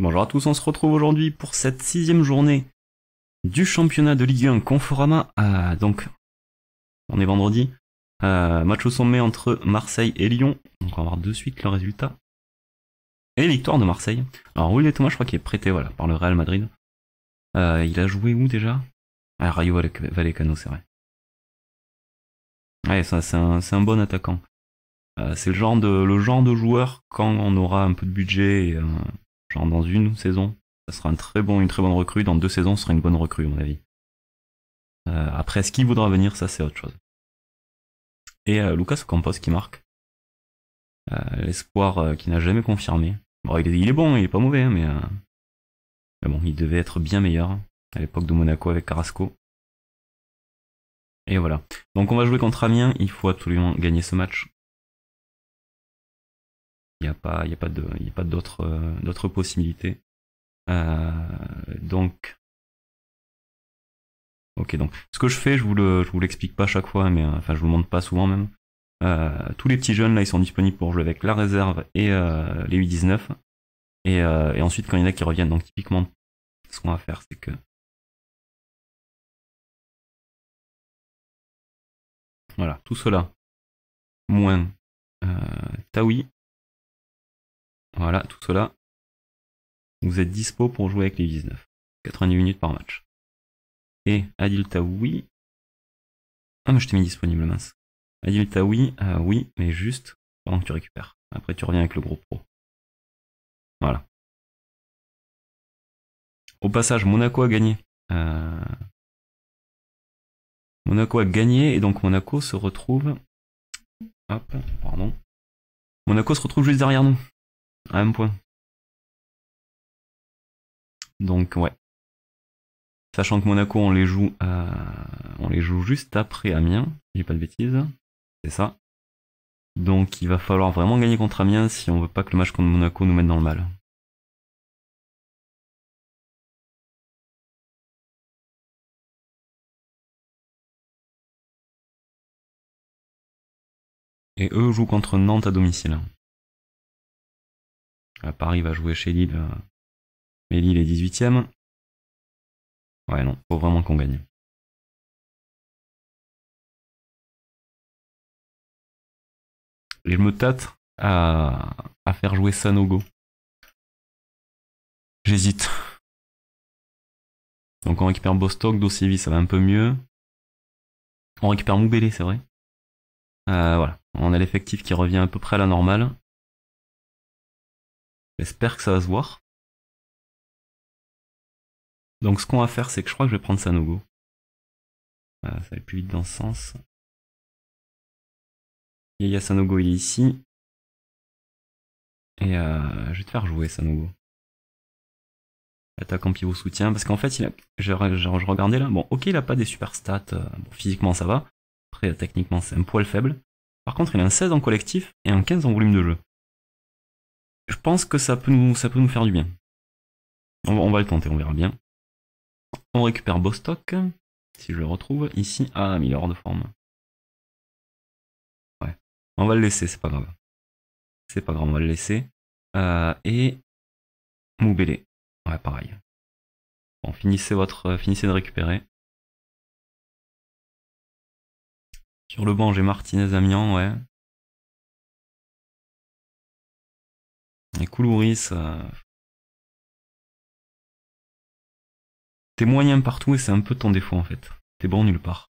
Bonjour à tous, on se retrouve aujourd'hui pour cette sixième journée du championnat de Ligue 1 Conforama. donc, on est vendredi. Euh, match au sommet entre Marseille et Lyon. Donc, on va voir de suite le résultat. Et victoire de Marseille. Alors, Willy Thomas, je crois qu'il est prêté voilà, par le Real Madrid. Euh, il a joué où déjà Ah, Rayo Vallecano, c'est vrai. Ouais, c'est un, un, bon attaquant. Euh, c'est le genre de le genre de joueur quand on aura un peu de budget et, Genre dans une saison, ça sera un très bon, une très bonne recrue. Dans deux saisons, ce sera une bonne recrue, à mon avis. Euh, après, ce qui voudra venir, ça c'est autre chose. Et euh, Lucas Campos qui marque. Euh, l'espoir qui n'a jamais confirmé. Bon, il est, bon, il est pas mauvais, hein, mais, mais bon, il devait être bien meilleur à l'époque de Monaco avec Carrasco. Et voilà. Donc on va jouer contre Amiens, il faut absolument gagner ce match. Il n'y a pas, il y a pas de, il y a pas d'autres, euh, d'autres possibilités. Euh, donc, ok. Donc, ce que je fais, je vous je vous l'explique pas chaque fois, mais euh, enfin, je vous le montre pas souvent même. tous les petits jeunes là, ils sont disponibles pour jouer avec la réserve et les 8-19. Et, ensuite, quand il y en a qui reviennent, donc typiquement, ce qu'on va faire, c'est que Voilà, tout cela. Moins euh, voilà, tout cela. Vous êtes dispo pour jouer avec les 19. 90 minutes par match. Et Adil oui Ah, mais je t'ai mis disponible, mince. Adil oui ah, oui, mais juste pendant que tu récupères. Après, tu reviens avec le gros pro. Voilà. Au passage, Monaco a gagné. Euh, Monaco a gagné et donc Monaco se retrouve. Hop, pardon. Monaco se retrouve juste derrière nous un point. Donc ouais. Sachant que Monaco, on les joue, à... Euh, on les joue juste après Amiens, j'ai pas de bêtises, c'est ça. Donc il va falloir vraiment gagner contre Amiens si on veut pas que le match contre Monaco nous mette dans le mal. Et eux jouent contre Nantes à domicile. Paris va jouer chez Lille, euh, mais Lille est 18ème. Ouais, non, faut vraiment qu'on gagne. Et je me tâte à, faire jouer Sanogo. J'hésite. Donc on récupère Bostock, Dossivi, ça va un peu mieux. On récupère Moubélé, c'est vrai. Euh, voilà, on a l'effectif qui revient à peu près à la normale. J'espère que ça va se voir. Donc ce qu'on va faire, c'est que je crois que je vais prendre Sanogo. ça va plus vite dans ce sens. Yaya Sanogo, il est ici. Et euh, je vais te faire jouer Sanogo. Attaque en pivot soutien. Parce qu'en fait, il a... je, regardais là. Bon, ok, il a pas des super stats. Euh, physiquement, ça va. Après, techniquement, c'est un poil faible. Par contre, il a un 16 en collectif et un 15 en volume de jeu je pense que ça peut nous, ça peut nous faire du bien. On va, le tenter, on verra bien. On récupère Bostock, si je le retrouve, ici. Ah, il est hors de forme. Ouais. On va le laisser, c'est pas grave. C'est pas grave, on va le laisser. Euh, et Moubélé. Ouais, pareil. Bon, finissez votre. Finissez de récupérer. Sur le banc, j'ai Martinez Amiens, ouais. Les coulouris, euh, T'es moyen partout et c'est un peu ton défaut en fait. T'es bon nulle part.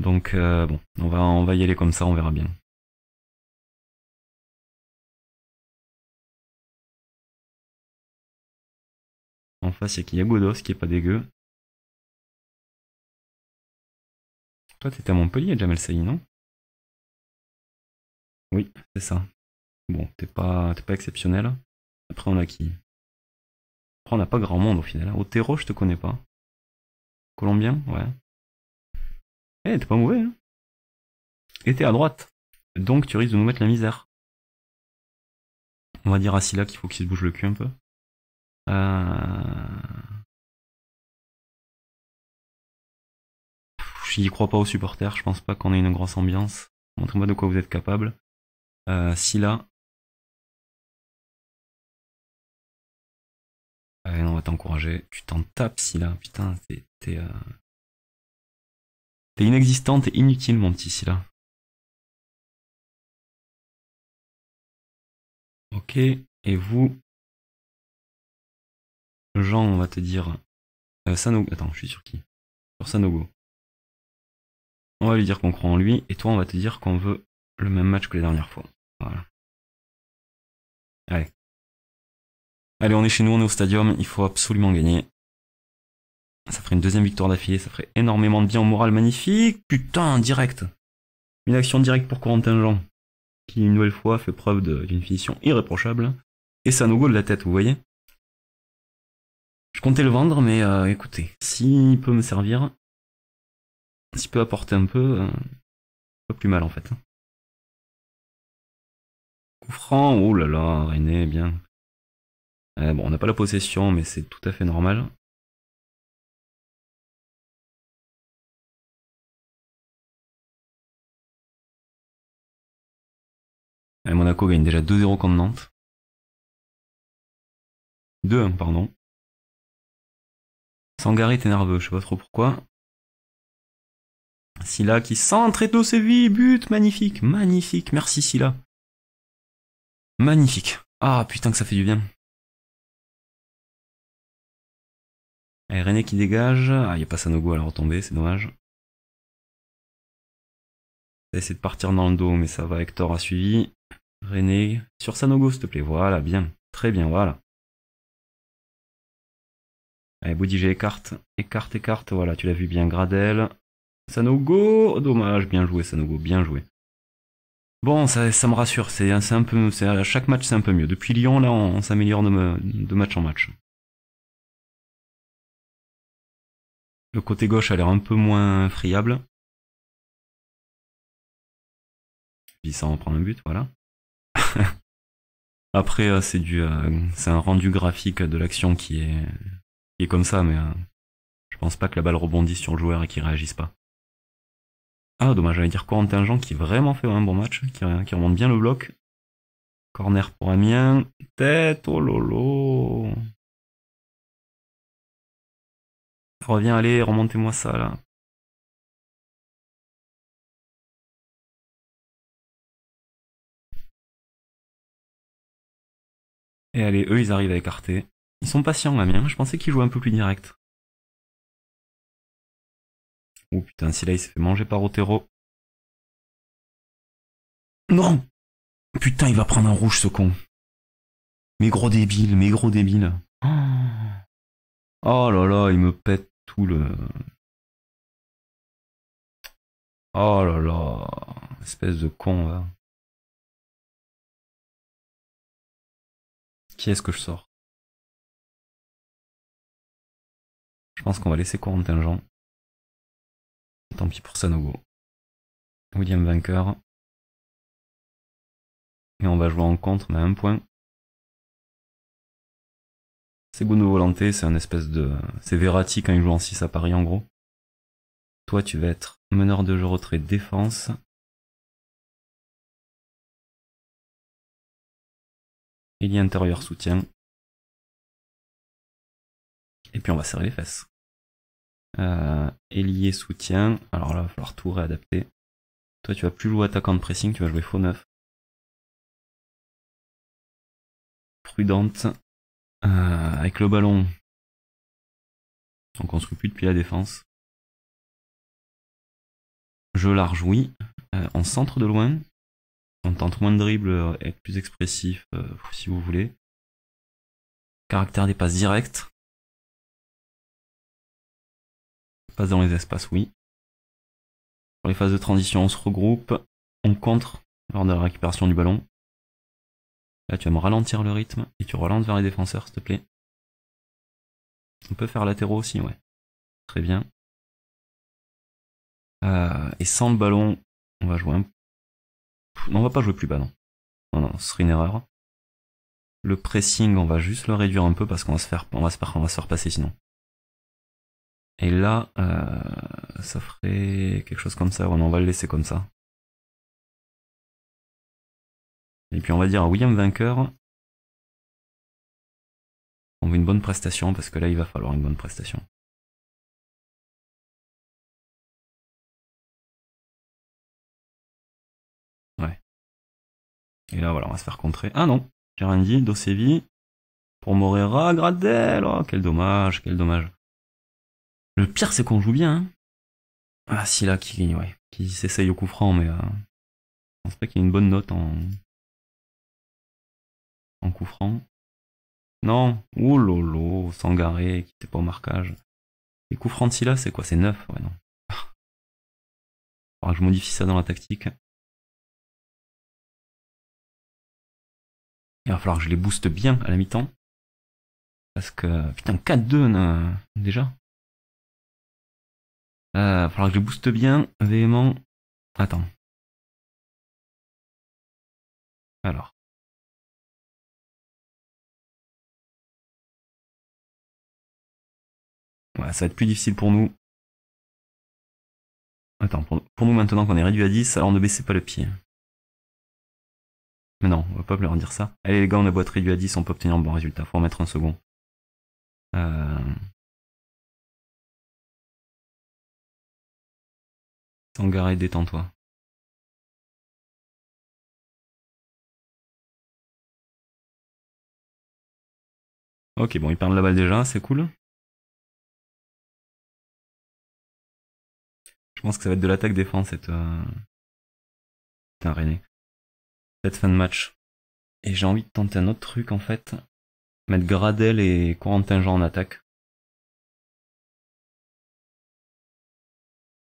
Donc euh, bon, on va, on va y aller comme ça, on verra bien. En face, il y a Godos qui est pas dégueu. Toi, t'étais à Montpellier, Jamal Saï, non oui, c'est ça. Bon, t'es pas, pas exceptionnel. Après, on a qui Après, on n'a pas grand monde au final. Au Otero, je te connais pas. Colombien Ouais. Eh, t'es pas mauvais, hein Et t'es à droite. Donc, tu risques de nous mettre la misère. On va dire à Silla qu'il faut qu'il se bouge le cul un peu. Euh, je n'y crois pas aux supporters, je pense pas qu'on ait une grosse ambiance. Montrez-moi de quoi vous êtes capable. Euh, Scylla. Allez, on va t'encourager. Tu t'en tapes, Scylla. Putain, t'es. Euh, t'es inexistante et inutile, mon petit Scylla. Ok, et vous Jean, on va te dire. Euh, Sanogo. Attends, je suis sur qui Sur Sanogo. On va lui dire qu'on croit en lui, et toi, on va te dire qu'on veut le même match que les dernières fois. Voilà. Allez. Allez, on est chez nous, on est au stadium, il faut absolument gagner. Ça ferait une deuxième victoire d'affilée, ça ferait énormément de bien au moral magnifique. Putain, direct. Une action directe pour Corentin Jean, qui une nouvelle fois fait preuve d'une finition irréprochable. Et ça nous goûte la tête, vous voyez. Je comptais le vendre, mais euh, écoutez, s'il peut me servir, s'il peut apporter un peu, euh, pas plus mal en fait oh là là, René, bien. Euh, bon, on n'a pas la possession, mais c'est tout à fait normal. Et euh, Monaco gagne déjà 2-0 contre Nantes. 2-1, pardon. Sangaré est nerveux, je sais pas trop pourquoi. Silla qui centre et vite, but magnifique, magnifique, merci Silla. Magnifique. Ah putain que ça fait du bien. Allez eh, René qui dégage. Ah, il n'y a pas Sanogo à la retombée, c'est dommage. Ça de partir dans le dos, mais ça va, Hector a suivi. René, sur Sanogo s'il te plaît. Voilà, bien. Très bien, voilà. Allez, eh, Boudigé écarte, écarte, écarte, voilà, tu l'as vu bien, Gradel. Sanogo, dommage, bien joué Sanogo, bien joué. Bon, ça, ça me rassure. C'est un peu, à chaque match, c'est un peu mieux. Depuis Lyon, là, on, s'améliore de, match en match. Le côté gauche a l'air un peu moins friable. Puis ça en prend un but, voilà. Après, euh, c'est du, euh, c'est un rendu graphique de l'action qui est, qui est comme ça, mais euh, je pense pas que la balle rebondisse sur le joueur et qu'il réagisse pas. Ah, dommage, j'allais dire un gens qui vraiment fait un bon match, qui, remonte bien le bloc. Corner pour Amiens. Tête, oh lolo. Reviens, allez, remontez-moi ça là. Et allez, eux, ils arrivent à écarter. Ils sont patients, Amiens. Je pensais qu'ils jouaient un peu plus direct. Oh putain, si là il s'est fait manger par Otero. Non Putain, il va prendre un rouge ce con. Mais gros débile, mais gros débile. Oh, oh là là, il me pète tout le... Oh là là, espèce de con, là. Qui est-ce que je sors Je pense qu'on va laisser Corentin Jean. Tant pis pour Sanogo. William vainqueur. Et on va jouer en contre, mais à un point. C'est Segundo volonté, c'est un espèce de... C'est Verratti quand il joue en 6 à Paris en gros. Toi, tu vas être meneur de jeu retrait défense. Il y a intérieur soutien. Et puis on va serrer les fesses. Euh, ailier soutien. Alors là, il va falloir tout réadapter. Toi, tu vas plus jouer attaquant de pressing, tu vas jouer faux neuf. Prudente. Euh, avec le ballon. On construit plus depuis la défense. Je large, oui. Euh, en centre de loin. On tente moins de dribble, et euh, plus expressif si vous voulez. Caractère des passes directes. passe dans les espaces, oui. Pour les phases de transition, on se regroupe, on contre lors de la récupération du ballon. Là, tu vas me ralentir le rythme et tu relances vers les défenseurs, s'il te plaît. On peut faire latéraux aussi, ouais. Très bien. Euh, et sans le ballon, on va jouer un... Non, on va pas jouer plus ballon. Non, non, ce serait une erreur. Le pressing, on va juste le réduire un peu parce qu'on va va se faire passer sinon. Et là, euh, ça ferait quelque chose comme ça. on va le laisser comme ça. Et puis on va dire à William Vainqueur, on veut une bonne prestation, parce que là, il va falloir une bonne prestation. Ouais. Et là, voilà, on va se faire contrer. Ah non, j'ai rien dit, pour Morera, Gradel, oh, quel dommage, quel dommage. Le pire, c'est qu'on joue bien. Hein. Ah, si là, qui, ouais, qui s'essaye au coup franc, mais euh, je pense pas qu'il y ait une bonne note en, en coup franc. Non, oh lolo, Sangaré, qui était pas au marquage. Les coups francs de Silla, c'est quoi C'est 9 Ouais, non. Faudra que je modifie ça dans la tactique. Il va falloir que je les booste bien à la mi-temps. Parce que, putain, 4-2 déjà euh, falloir que je booste bien, véhément. Attends. Alors. Ouais, ça va être plus difficile pour nous. Attends, pour, nous maintenant qu'on est réduit à 10, alors ne baissez pas le pied. Mais non, on va pas leur dire ça. Allez les gars, on a beau réduit à 10, on peut obtenir un bon résultat. Faut en mettre un second. Euh, Sangaré, détends-toi. Ok, bon, il perd la balle déjà, c'est cool. Je pense que ça va être de l'attaque défense cette euh, René. Cette fin de match. Et j'ai envie de tenter un autre truc en fait. Mettre Gradel et Corentin Jean en attaque.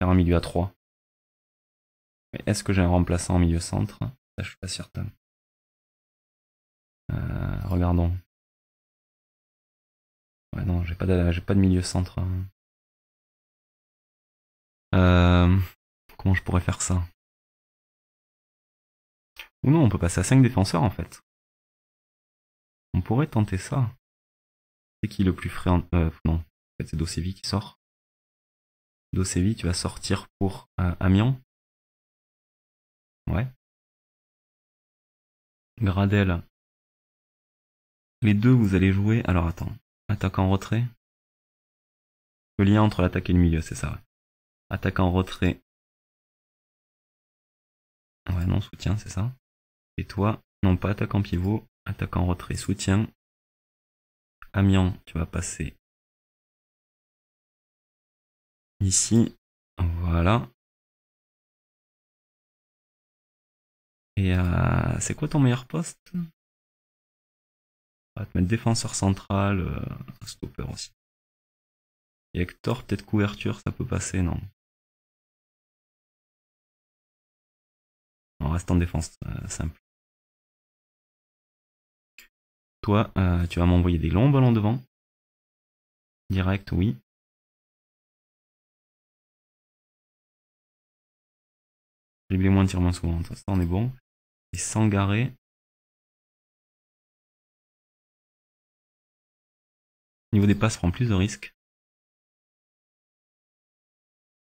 Faire un milieu à 3 est-ce que j'ai un remplaçant en milieu centre Je je suis pas certain. Euh, regardons. Ouais, non, j'ai pas, de, pas de milieu centre. Hein. Euh, comment je pourrais faire ça Ou non, on peut passer à 5 défenseurs en fait. On pourrait tenter ça. C'est qui le plus frais euh, non, c'est Dosévi qui sort. Dosévi tu vas sortir pour Amiens. Ouais. Gradel. Les deux, vous allez jouer. Alors attends. Attaque en retrait. Le lien entre l'attaque et le milieu, c'est ça. Attaquant Attaque en retrait. Ouais, non, soutien, c'est ça. Et toi, non pas attaque en pivot, attaque en retrait, soutien. Amiens, tu vas passer ici. Voilà. Et euh, c'est quoi ton meilleur poste On va te mettre défenseur central, euh, stopper aussi. Et Hector, peut-être couverture, ça peut passer, non On reste en défense, euh, simple. Toi, tu vas m'envoyer des longs ballons devant. Direct, oui. les moins, tirs, moins souvent, ça on est bon. Et sangaré Niveau des passes prend plus de risques.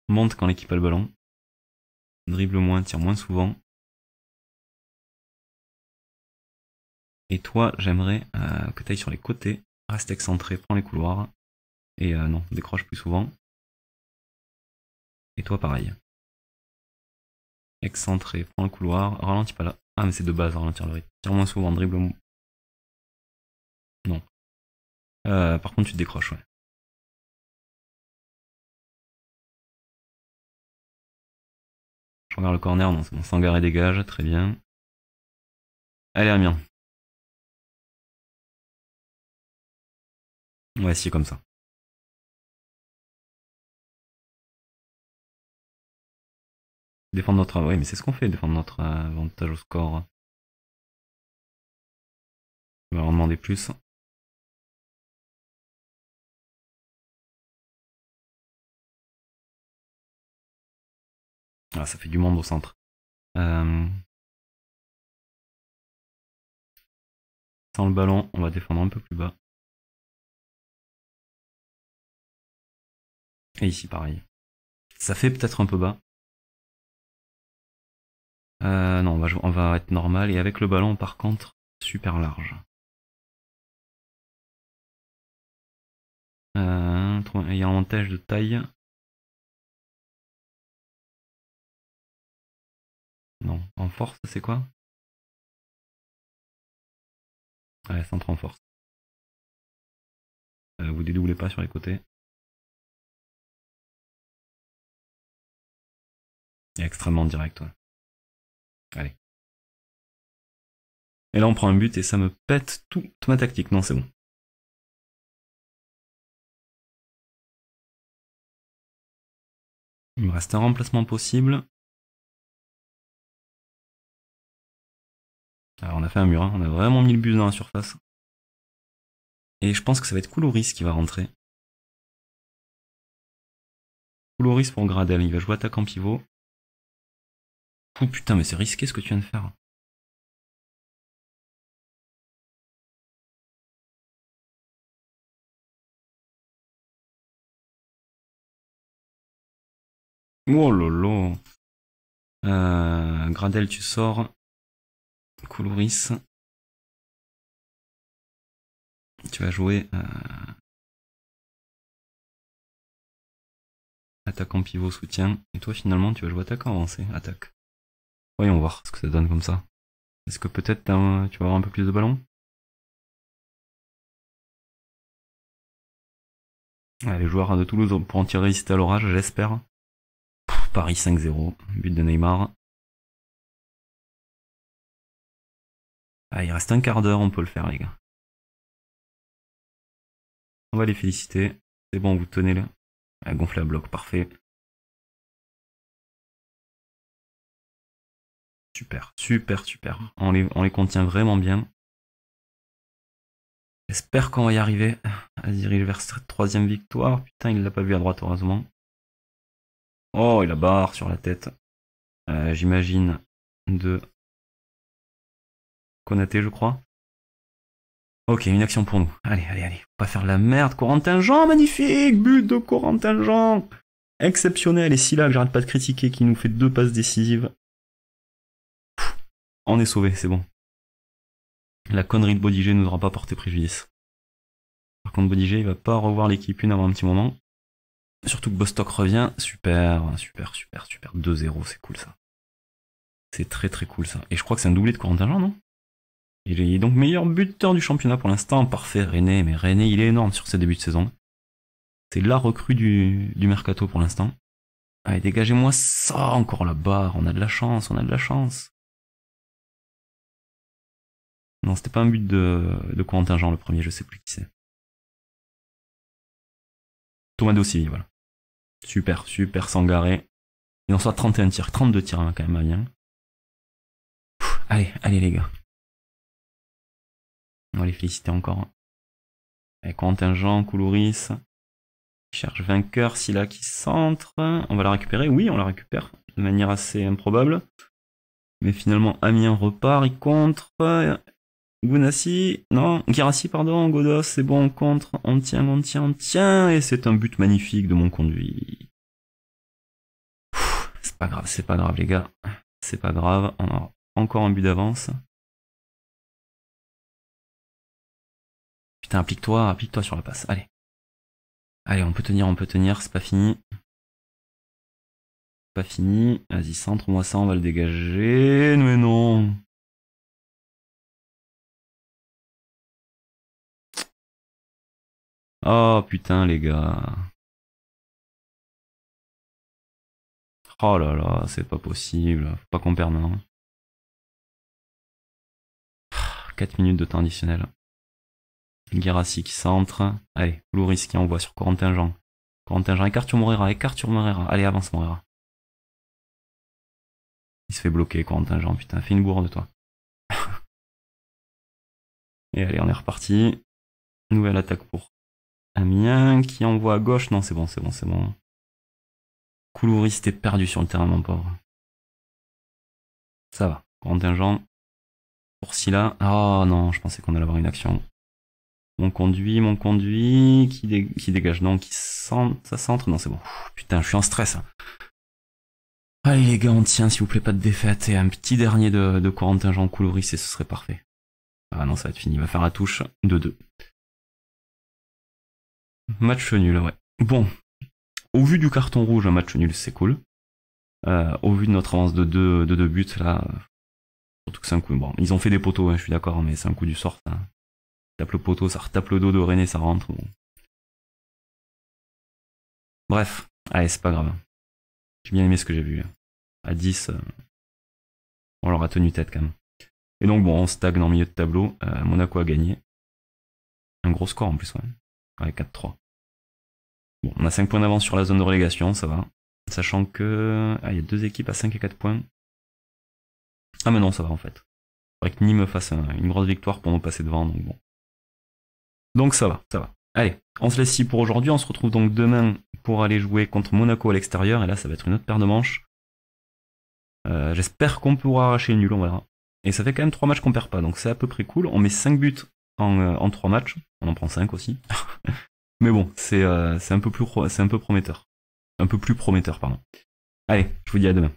Monte quand l'équipe a le ballon. Dribble moins, tire moins souvent. Et toi, j'aimerais euh, que tu ailles sur les côtés. Reste excentré, prends les couloirs. Et euh, non, décroche plus souvent. Et toi, pareil. Excentré, prends le couloir, ralentis pas là. Ah, mais c'est de base, ralentir le rythme. Tire moins souvent, dribble Non. Euh, par contre, tu te décroches, ouais. Je regarde le corner, non, c'est bon. Sangaré dégage, très bien. Allez, Amiens. Ouais, si, comme ça. défendre notre. Oui, mais c'est ce qu'on fait, défendre notre avantage au score. On va en demander plus. Ah, ça fait du monde au centre. Euh, sans le ballon, on va défendre un peu plus bas. Et ici, pareil. Ça fait peut-être un peu bas. Euh, non, on va, être normal. Et avec le ballon, par contre, super large. Euh, il y a un montage de taille. Non, en force, c'est quoi Ouais, centre en force. Euh, vous dédoublez pas sur les côtés. Et extrêmement direct, ouais. Allez. Et là, on prend un but et ça me pète toute ma tactique. Non, c'est bon. Il me reste un remplacement possible. Alors, on a fait un mur. Hein. On a vraiment mis le but dans la surface. Et je pense que ça va être couloris qui va rentrer. Koulouris pour Gradel. Il va jouer attaquant pivot. Ouh putain, mais c'est risqué ce que tu viens de faire. Oh lolo. Euh, Gradel, tu sors. Coloris. Tu vas jouer euh, en pivot soutien. Et toi finalement tu vas jouer attaquant avancé. Attaque. Voyons voir ce que ça donne comme ça. Est-ce que peut-être tu vas avoir un peu plus de ballon Allez ah, Les joueurs de Toulouse pourront en tirer ici à l'orage, j'espère. Paris 5-0, but de Neymar. Ah, il reste un quart d'heure, on peut le faire, les gars. On va les féliciter. C'est bon, vous tenez là. Ah, Gonfler à bloc, parfait. super, super, super. On les, contient vraiment bien. J'espère qu'on va y arriver. Azir, il verse cette troisième victoire. Putain, il l'a pas vu à droite, heureusement. Oh, il a barre sur la tête. Euh, j'imagine de Konaté, je crois. Ok, une action pour nous. Allez, allez, allez. pas faire la merde. Corentin Jean, magnifique But de Corentin Jean Exceptionnel. Et si là, que j'arrête pas de critiquer, qui nous fait deux passes décisives on est sauvé, c'est bon. La connerie de Bodiger nous aura pas porté préjudice. Par contre, Bodiger, il va pas revoir l'équipe une avant un petit moment. Surtout que Bostock revient. Super, super, super, super. 2-0, c'est cool ça. C'est très très cool ça. Et je crois que c'est un doublé de courant Jean, non Il est donc meilleur buteur du championnat pour l'instant. Parfait, René. Mais René, il est énorme sur ses débuts de saison. C'est la recrue du, du mercato pour l'instant. Allez, ah, dégagez-moi ça, encore la barre. On a de la chance, on a de la chance. Non, c'était pas un but de, de le premier, je sais plus qui c'est. Thomas Dossivi, voilà. Super, super sangaré. Il en soit 31 tirs, 32 tirs hein, quand même, bien. allez, allez les gars. On va les féliciter encore. et hein. Quentin Jean, Coulouris, cherche vainqueur, Silla qui centre. On va la récupérer, oui, on la récupère, de manière assez improbable. Mais finalement, Amiens repart, il contre. Gounassi, non, Girassi, pardon, Godos, c'est bon, on contre, on tient, on tient, on tient, et c'est un but magnifique de mon conduit. C'est pas grave, c'est pas grave les gars, c'est pas grave, on a encore un but d'avance. Putain, applique-toi, applique-toi sur la passe, allez. Allez, on peut tenir, on peut tenir, c'est pas fini. Pas fini, vas-y, centre-moi ça, on va le dégager, mais non Oh putain les gars. Oh là là, c'est pas possible. Faut pas qu'on perde maintenant. Hein. 4 minutes de temps additionnel. Guérassi qui centre. Allez, Louris qui envoie sur Corentin Jean. Corentin Jean, Écarture Morera, écarte Morera. Allez, avance Morera. Il se fait bloquer, Corentin Jean, putain, fais une bourre de toi. Et allez, on est reparti. Nouvelle attaque pour Amiens qui envoie à gauche. Non, c'est bon, c'est bon, c'est bon. Coulouris c'était perdu sur le terrain, mon pauvre. Ça va. Contingent. là Ah oh, non, je pensais qu'on allait avoir une action. Mon conduit, mon conduit. Qui, qui dégage Non, qui centre. Ça centre Non, c'est bon. putain, je suis en stress. Hein. Allez les gars, on tient, s'il vous plaît, pas de défaite. Et un petit dernier de, de contingent et ce serait parfait. Ah non, ça va être fini. Il va faire la touche de deux. Match nul, ouais. Bon, au vu du carton rouge, un match nul, c'est cool. Euh, au vu de notre avance de 2 de deux buts, là, surtout que c'est un coup. Bon, ils ont fait des poteaux, hein, je suis d'accord, mais c'est un coup du sort. Tape le poteau, ça retape le dos de René, ça rentre. Bref, allez, c'est pas grave. J'ai bien aimé ce que j'ai vu. Hein. À 10, euh, on leur a tenu tête quand même. Et donc bon, on stagne en milieu de tableau. Euh, Monaco a gagné. Un gros score en plus, ouais. 4-3. Bon, on a 5 points d'avance sur la zone de relégation, ça va. Sachant que... Ah, il y a deux équipes à 5 et 4 points. Ah mais non, ça va en fait. Faudrait que Nîmes fasse une grosse victoire pour nous passer devant, donc bon. Donc ça va, ça va. Allez, on se laisse ici pour aujourd'hui. On se retrouve donc demain pour aller jouer contre Monaco à l'extérieur. Et là, ça va être une autre paire de manches. Euh, j'espère qu'on pourra arracher le nul, on verra. Et ça fait quand même 3 matchs qu'on perd pas, donc c'est à peu près cool. On met 5 buts en, euh, en 3 matchs on en prend 5 aussi. Mais bon, euh, c'est un peu plus c'est un peu prometteur. Un peu plus prometteur, pardon. Allez, je vous dis à demain.